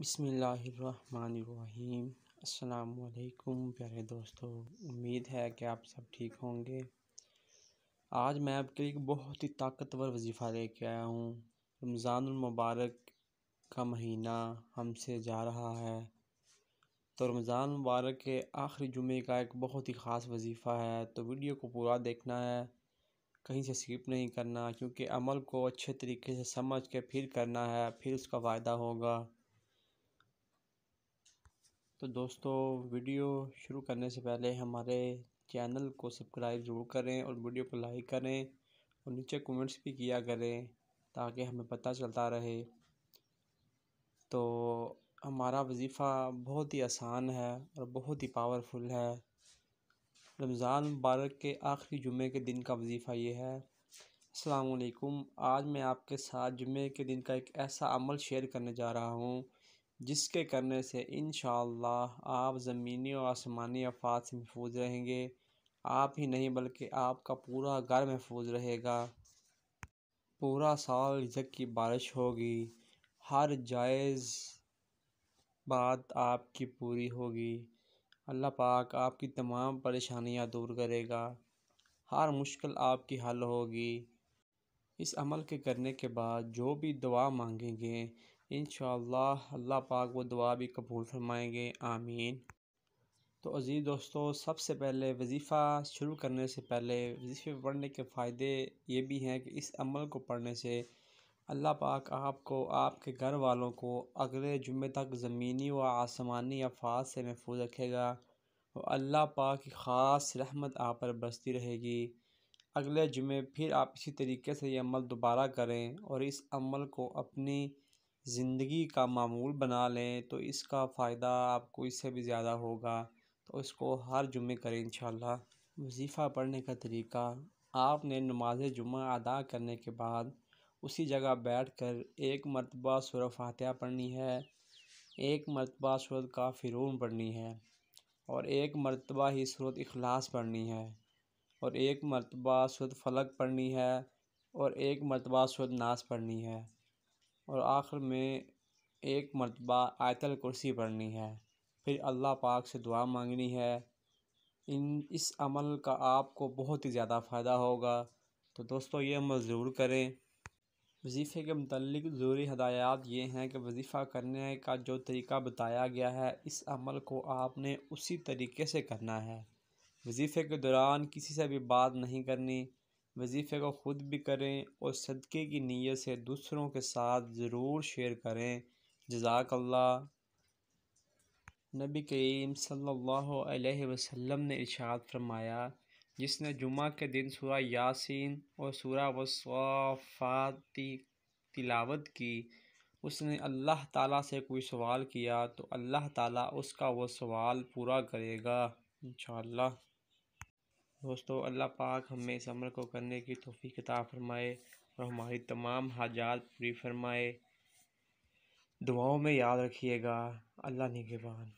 बिसमीम् अल्लाम प्यारे दोस्तों उम्मीद है कि आप सब ठीक होंगे आज मैं आपके लिए एक बहुत ही ताकतवर वजीफ़ा लेके आया हूँ रमज़ानमबारक का महीना हमसे जा रहा है तो रमज़ान मुबारक के आखिरी जुमे का एक बहुत ही ख़ास वजीफ़ा है तो वीडियो को पूरा देखना है कहीं से स्किप नहीं करना क्योंकि अमल को अच्छे तरीके से समझ के फिर करना है फिर उसका फ़ायदा होगा तो दोस्तों वीडियो शुरू करने से पहले हमारे चैनल को सब्सक्राइब ज़रूर करें और वीडियो को लाइक करें और नीचे कमेंट्स भी किया करें ताकि हमें पता चलता रहे तो हमारा वजीफ़ा बहुत ही आसान है और बहुत ही पावरफुल है रमज़ान मुबारक के आखिरी जुमे के दिन का वजीफ़ा ये है असलकुम आज मैं आपके साथ जुमे के दिन का एक ऐसा अमल शेयर करने जा रहा हूँ जिसके करने से इन आप ज़मीनी और आसमानी अफात से महफूज रहेंगे आप ही नहीं बल्कि आपका पूरा घर महफूज रहेगा पूरा साल झक की बारिश होगी हर जायज़ बात आपकी पूरी होगी अल्लाह पाक आपकी तमाम परेशानियां दूर करेगा हर मुश्किल आपकी हल होगी इस अमल के करने के बाद जो भी दुआ मांगेंगे इन अल्लाह पाक वो दुआ भी कबूल फरमाएंगे आमीन तो अज़ीज़ दोस्तों सबसे पहले वजीफ़ा शुरू करने से पहले वजीफ़े पढ़ने के फ़ायदे ये भी हैं कि इस अमल को पढ़ने से अल्लाह पाक आपको आपके घर वालों को अगले जुमे तक ज़मीनी व आसमानी अफात से महफूज रखेगा और अल्लाह पाक की ख़ास रहमत आप पर बरसती रहेगी अगले जुमे फिर आप इसी तरीके से ये अमल दोबारा करें और इस अमल को अपनी ज़िंदगी का मामूल बना लें तो इसका फ़ायदा आपको इससे भी ज़्यादा होगा तो इसको हर जुम्मे करें इंशाल्लाह वजीफ़ा पढ़ने का तरीका आपने नमाज जुम्मा अदा करने के बाद उसी जगह बैठ कर एक मरतबा सुर फातह पढ़नी है एक मरतबा सूरत का फ़िरून पढ़नी है और एक मरतबा ही सूरत अखलास पढ़नी है और एक मरतबा सूरत फलक पढ़नी है और एक मरतबा सूरत नास पढ़नी है और आखिर में एक मरतबा आयतल कुर्सी पढ़नी है फिर अल्लाह पाक से दुआ मांगनी है इन इस अमल का आपको बहुत ही ज़्यादा फ़ायदा होगा तो दोस्तों ये अमल ज़रूर करें वजीफ़े के मतलब ज़रूरी हदायत ये हैं कि वजीफ़ा करने का जो तरीका बताया गया है इस अमल को आपने उसी तरीके से करना है वजीफ़े के दौरान किसी से भी बात नहीं करनी वजीफ़े को ख़ुद भी करें और सदक़े की नीयत से दूसरों के साथ ज़रूर शेयर करें जजाकल्ला नबी करीम सल्लल्लाहु अलैहि वसल्लम ने इरशाद फरमाया जिसने जुमा के दिन सूरह यासीन और सूरा वसाफ़ाती तिलावत की उसने अल्लाह ताला से कोई सवाल किया तो अल्लाह ताला उसका वो सवाल पूरा करेगा इन दोस्तों अल्लाह पाक हमें इस अमल को करने की तोफ़ी किताब फरमाए और हमारी तमाम हाजात पूरी फरमाए दुआओं में याद रखिएगा अल्लाह निगेबान